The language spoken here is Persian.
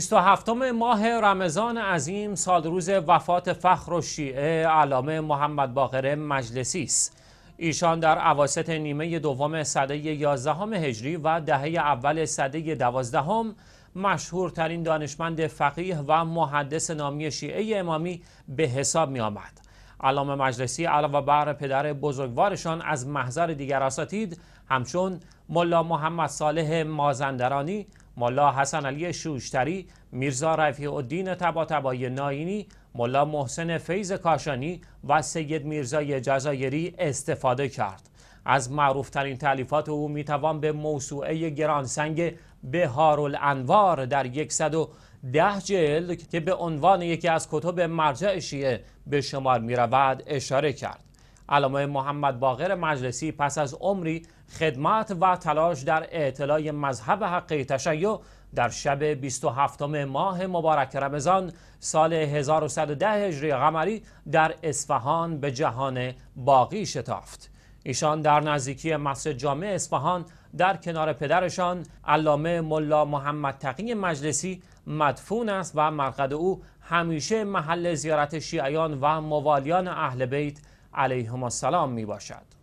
27 ماه رمضان عظیم سال روز وفات فخر و شیعه علامه محمد باقر مجلسی است. ایشان در عواست نیمه دوم صده 11 هجری و دهه اول صده 12 هم مشهورترین دانشمند فقیه و محدث نامی شیعه امامی به حساب می آمد. علامه مجلسی علاوه بر پدر بزرگوارشان از محضر دیگر اساتید همچون ملا محمد صالح مازندرانی ملا حسن علی شوشتری میرزا رفیع الدین تباتبایی ناینی ملا محسن فیض کاشانی و سید میرزا جزایری استفاده کرد از معروفترین تعلیفات او میتوان به موسوعه گرانسنگ بهار الانوار در 110 جلد که به عنوان یکی از کتب مرجع شیعه به شمار میرود اشاره کرد علامه محمد باقر مجلسی پس از عمری خدمت و تلاش در اعتلاع مذهب حقی تشیع در شب 27 ماه مبارک رمضان سال 1110 هجری قمری در اصفهان به جهان باقی شتافت ایشان در نزدیکی مسجد جامع اصفهان در کنار پدرشان علامه ملا محمد تقی مجلسی مدفون است و مرقد او همیشه محل زیارت شیعیان و موالیان اهل بیت علیهما السلام می باشد